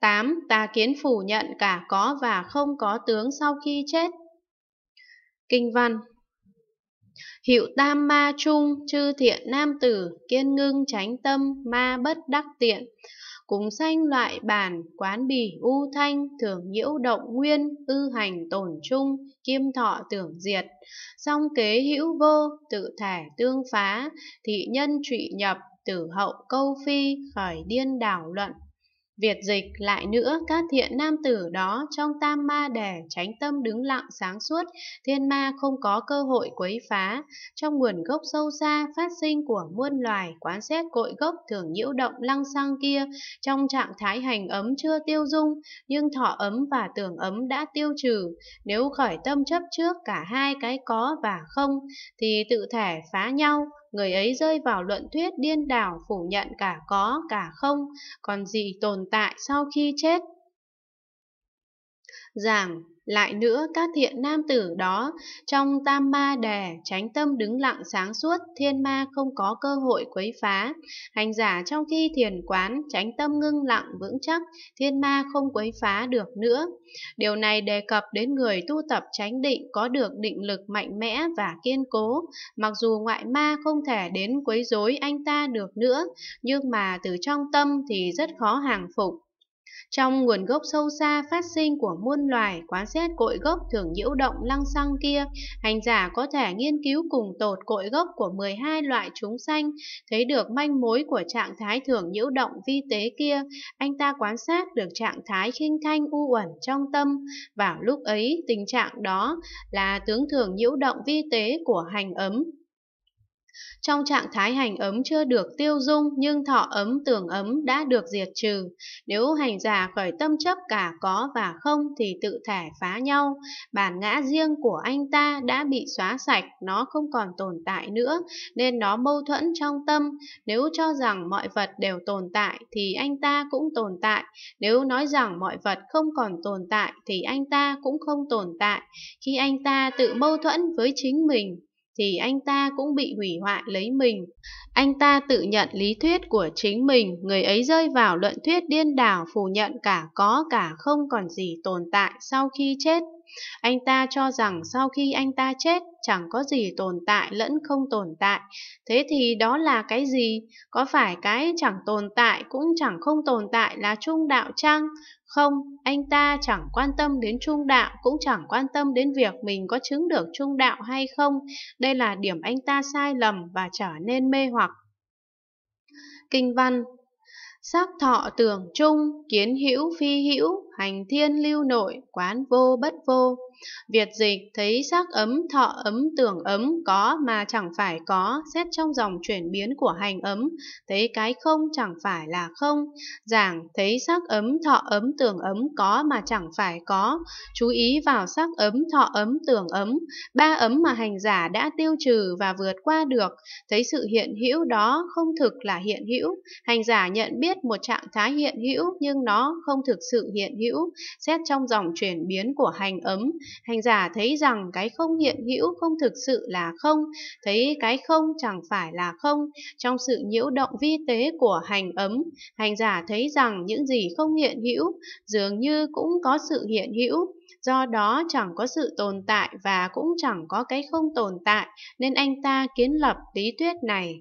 8. Tà kiến phủ nhận cả có và không có tướng sau khi chết. Kinh văn Hiệu tam ma trung, chư thiện nam tử, kiên ngưng tránh tâm, ma bất đắc tiện. Cúng sanh loại bản, quán bỉ u thanh, thường nhiễu động nguyên, ư hành tổn trung, kiêm thọ tưởng diệt. Song kế hữu vô, tự thể tương phá, thị nhân trụy nhập, tử hậu câu phi, khởi điên đảo luận, Việt dịch lại nữa các thiện nam tử đó trong tam ma đẻ tránh tâm đứng lặng sáng suốt, thiên ma không có cơ hội quấy phá. Trong nguồn gốc sâu xa phát sinh của muôn loài quán xét cội gốc thường nhiễu động lăng sang kia, trong trạng thái hành ấm chưa tiêu dung, nhưng thọ ấm và tưởng ấm đã tiêu trừ. Nếu khởi tâm chấp trước cả hai cái có và không, thì tự thể phá nhau, người ấy rơi vào luận thuyết điên đảo phủ nhận cả có cả không, còn gì tồn tại sau khi chết giảng lại nữa các thiện nam tử đó trong tam ma đề tránh tâm đứng lặng sáng suốt thiên ma không có cơ hội quấy phá hành giả trong khi thiền quán tránh tâm ngưng lặng vững chắc thiên ma không quấy phá được nữa điều này đề cập đến người tu tập tránh định có được định lực mạnh mẽ và kiên cố mặc dù ngoại ma không thể đến quấy rối anh ta được nữa nhưng mà từ trong tâm thì rất khó hàng phục trong nguồn gốc sâu xa phát sinh của muôn loài, quá xét cội gốc thường nhiễu động lăng xăng kia, hành giả có thể nghiên cứu cùng tột cội gốc của 12 loại chúng sanh, thấy được manh mối của trạng thái thường nhiễu động vi tế kia, anh ta quan sát được trạng thái khinh thanh u uẩn trong tâm. Vào lúc ấy, tình trạng đó là tướng thường nhiễu động vi tế của hành ấm, trong trạng thái hành ấm chưa được tiêu dung nhưng thọ ấm tưởng ấm đã được diệt trừ. Nếu hành giả khởi tâm chấp cả có và không thì tự thể phá nhau. Bản ngã riêng của anh ta đã bị xóa sạch, nó không còn tồn tại nữa nên nó mâu thuẫn trong tâm. Nếu cho rằng mọi vật đều tồn tại thì anh ta cũng tồn tại. Nếu nói rằng mọi vật không còn tồn tại thì anh ta cũng không tồn tại. Khi anh ta tự mâu thuẫn với chính mình thì anh ta cũng bị hủy hoại lấy mình. Anh ta tự nhận lý thuyết của chính mình, người ấy rơi vào luận thuyết điên đảo phủ nhận cả có cả không còn gì tồn tại sau khi chết. Anh ta cho rằng sau khi anh ta chết chẳng có gì tồn tại lẫn không tồn tại. Thế thì đó là cái gì? Có phải cái chẳng tồn tại cũng chẳng không tồn tại là trung đạo chăng? Không, anh ta chẳng quan tâm đến trung đạo, cũng chẳng quan tâm đến việc mình có chứng được trung đạo hay không. Đây là điểm anh ta sai lầm và trở nên mê hoặc. Kinh văn Sắc thọ tưởng chung kiến hữu phi hữu, hành thiên lưu nội, quán vô bất vô, Việt dịch thấy sắc ấm, thọ ấm, tưởng ấm có mà chẳng phải có, xét trong dòng chuyển biến của hành ấm, thấy cái không chẳng phải là không. Giảng thấy sắc ấm, thọ ấm, tưởng ấm có mà chẳng phải có, chú ý vào sắc ấm, thọ ấm, tưởng ấm, ba ấm mà hành giả đã tiêu trừ và vượt qua được, thấy sự hiện hữu đó không thực là hiện hữu. Hành giả nhận biết một trạng thái hiện hữu nhưng nó không thực sự hiện hữu, xét trong dòng chuyển biến của hành ấm, Hành giả thấy rằng cái không hiện hữu không thực sự là không, thấy cái không chẳng phải là không. Trong sự nhiễu động vi tế của hành ấm, hành giả thấy rằng những gì không hiện hữu dường như cũng có sự hiện hữu, do đó chẳng có sự tồn tại và cũng chẳng có cái không tồn tại, nên anh ta kiến lập lý thuyết này.